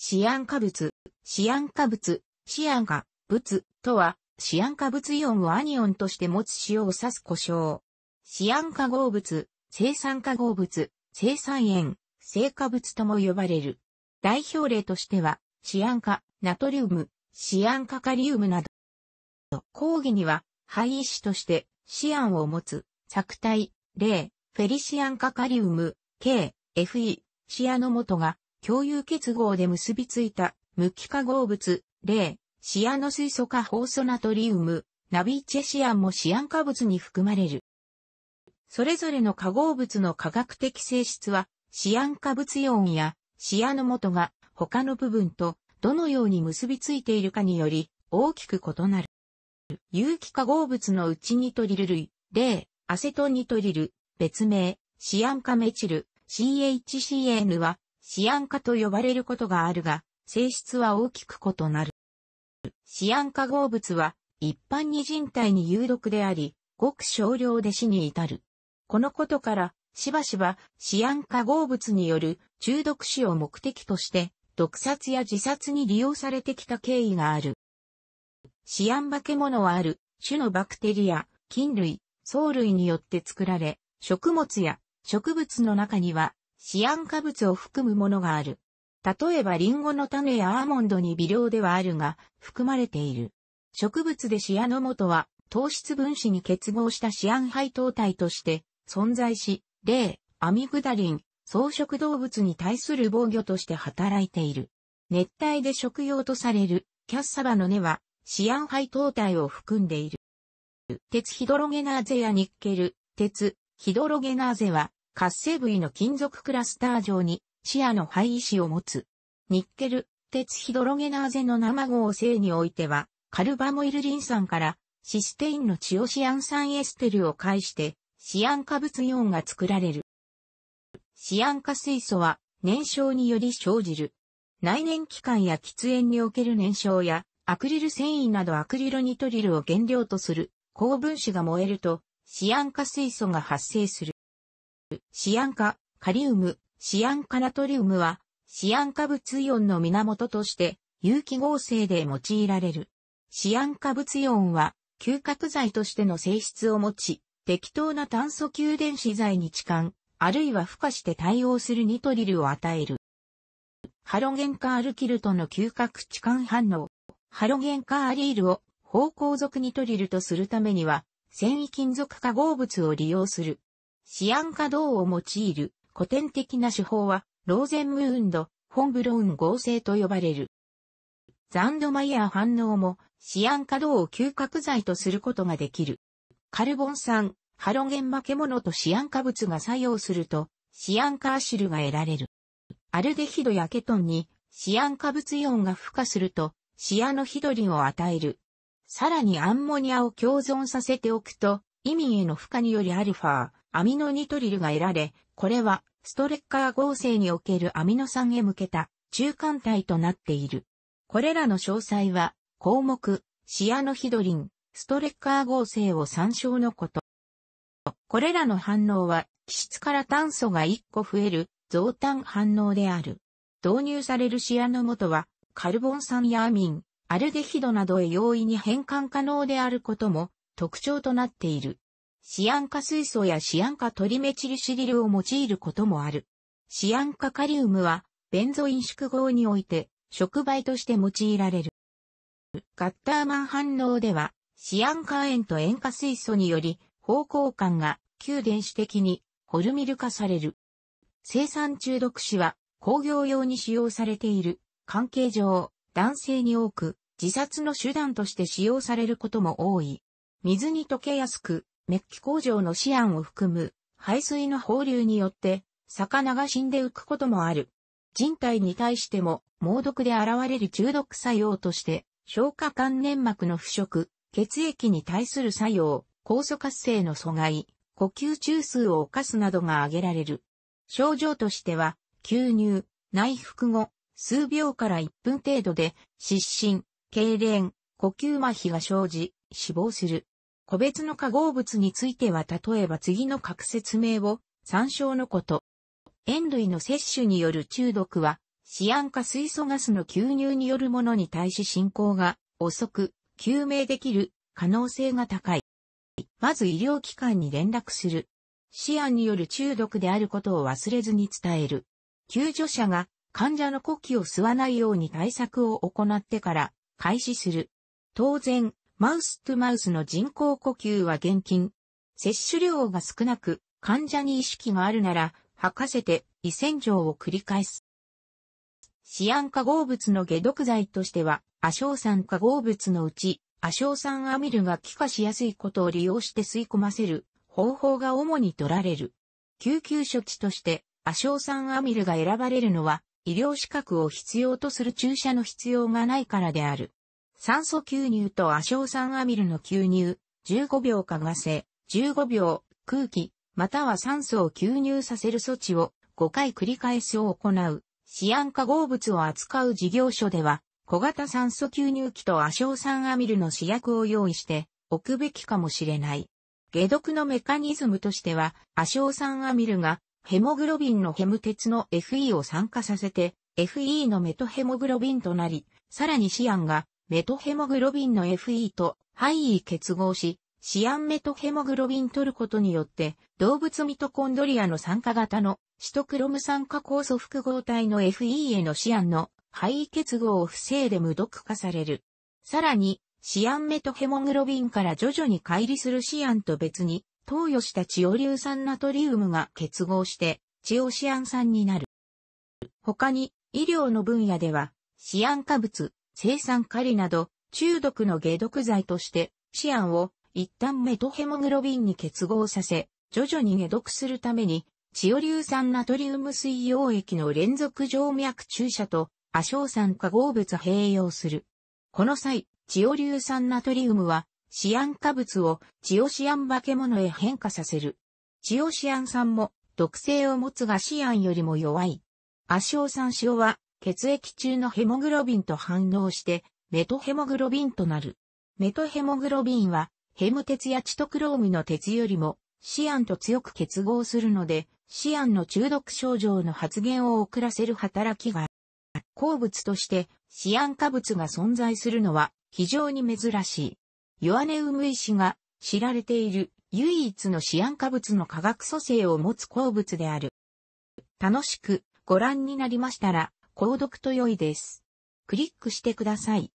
シアン化物、シアン化物、シアン化物とは、シアン化物イオンをアニオンとして持つ塩を指す故障。シアン化合物、生産化合物、生産塩、生化物とも呼ばれる。代表例としては、シアン化、ナトリウム、シアン化カリウムなど。講義には、廃石としてシアンを持つ、作体、例、フェリシアン化カリウム、K、FE、シアノモトが共有結合で結びついた無機化合物、例、シアノ水素化ホーソナトリウム、ナビチェシアンもシアン化物に含まれる。それぞれの化合物の化学的性質は、シアン化物イオンやシアノ元が他の部分とどのように結びついているかにより大きく異なる。有機化合物のうちニトリル類、例、アセトニトリル、別名、シアン化メチル、CHCN はシアン化と呼ばれることがあるが、性質は大きく異なる。シアン化合物は、一般に人体に有毒であり、ごく少量で死に至る。このことから、しばしば、シアン化合物による中毒死を目的として、毒殺や自殺に利用されてきた経緯がある。シアン化け物はある、種のバクテリア、菌類、藻類によって作られ、食物や植物の中にはシアン化物を含むものがある。例えばリンゴの種やアーモンドに微量ではあるが、含まれている。植物でシアノモトは、糖質分子に結合したシアン配糖体として存在し、例、アミグダリン、草食動物に対する防御として働いている。熱帯で食用とされるキャッサバの根はシアン配糖体を含んでいる。鉄ヒドロゲナーゼやニッケル、鉄、ヒドロゲナーゼは活性部位の金属クラスター上に視野の配位子を持つ。ニッケル、鉄ヒドロゲナーゼの生合成においては、カルバモイルリン酸からシステインのチオシアン酸エステルを介して、シアン化物イオンが作られる。シアン化水素は燃焼により生じる。内燃機関や喫煙における燃焼や、アクリル繊維などアクリルニトリルを原料とする高分子が燃えると、シアン化水素が発生する。シアン化、カリウム、シアン化ナトリウムは、シアン化物イオンの源として、有機合成で用いられる。シアン化物イオンは、嗅覚剤としての性質を持ち、適当な炭素給電子剤に置換、あるいは孵化して対応するニトリルを与える。ハロゲン化アルキルとの嗅覚置換反応。ハロゲン化アリールを方向属ニトリルとするためには、繊維金属化合物を利用する。シアン化銅を用いる古典的な手法は、ローゼンムーンド、フォンブローン合成と呼ばれる。ザンドマイヤー反応も、シアン化銅を吸覚剤とすることができる。カルボン酸、ハロゲン化け物とシアン化物が作用すると、シアン化アシルが得られる。アルデヒドやケトンに、シアン化物イオンが付加すると、シアノヒドリンを与える。さらにアンモニアを共存させておくと、イミンへの孵化によりアルファ、ー、アミノニトリルが得られ、これはストレッカー合成におけるアミノ酸へ向けた中間体となっている。これらの詳細は、項目、シアノヒドリン、ストレッカー合成を参照のこと。これらの反応は、気質から炭素が1個増える増炭反応である。導入されるシアノ元は、カルボン酸やアミン、アルデヒドなどへ容易に変換可能であることも特徴となっている。シアン化水素やシアン化トリメチルシリルを用いることもある。シアン化カリウムは、ベンゾイン縮合において、触媒として用いられる。ガッターマン反応では、シアン化塩と塩化水素により、方向感が旧電子的にホルミル化される。生産中毒死は工業用に使用されている関係上男性に多く自殺の手段として使用されることも多い。水に溶けやすくメッキ工場のシアンを含む排水の放流によって、魚が死んで浮くこともある。人体に対しても、猛毒で現れる中毒作用として、消化管粘膜の腐食、血液に対する作用、酵素活性の阻害、呼吸中枢を犯すなどが挙げられる。症状としては、吸入、内服後、数秒から1分程度で、失神、痙攣、呼吸麻痺が生じ、死亡する。個別の化合物については例えば次の各説明を参照のこと。塩類の摂取による中毒は、シアン化水素ガスの吸入によるものに対し進行が遅く、究明できる可能性が高い。まず医療機関に連絡する。シアンによる中毒であることを忘れずに伝える。救助者が患者の呼気を吸わないように対策を行ってから開始する。当然、マウスとマウスの人工呼吸は厳禁。摂取量が少なく、患者に意識があるなら、吐かせて、胃洗浄を繰り返す。シアン化合物の解毒剤としては、亜硝酸化合物のうち、亜硝酸アミルが気化しやすいことを利用して吸い込ませる方法が主に取られる。救急処置として、亜硝酸アミルが選ばれるのは、医療資格を必要とする注射の必要がないからである。酸素吸入と亜硝酸アミルの吸入、15秒かがせ、15秒、空気、または酸素を吸入させる措置を5回繰り返しを行う、シアン化合物を扱う事業所では、小型酸素吸入器と亜硝酸アミルの試薬を用意して置くべきかもしれない。解毒のメカニズムとしては、亜硝酸アミルがヘモグロビンのヘム鉄の FE を酸化させて、FE のメトヘモグロビンとなり、さらにシアンがメトヘモグロビンの FE と肺 E 結合し、シアンメトヘモグロビン取ることによって、動物ミトコンドリアの酸化型のシトクロム酸化酵素複合体の FE へのシアンの肺結合を防いで無毒化される。さらに、シアンメトヘモグロビンから徐々に乖離するシアンと別に、投与したチオ硫酸ナトリウムが結合して、チオシアン酸になる。他に、医療の分野では、シアン化物、生酸カリなど、中毒の解毒剤として、シアンを一旦メトヘモグロビンに結合させ、徐々に解毒するために、チオリュウ酸ナトリウム水溶液の連続静脈注射と、亜硝酸化合物併用する。この際、チオリュウ酸ナトリウムは、シアン化物をチオシアン化け物へ変化させる。チオシアン酸も毒性を持つがシアンよりも弱い。亜硝酸塩は血液中のヘモグロビンと反応して、メトヘモグロビンとなる。メトヘモグロビンは、ヘム鉄やチトクロームの鉄よりも、シアンと強く結合するので、シアンの中毒症状の発現を遅らせる働きがある。鉱物として、シアン化物が存在するのは、非常に珍しい。ヨアネウム石が知られている唯一のシアン化物の化学組成を持つ鉱物である。楽しくご覧になりましたら、購読と良いです。クリックしてください。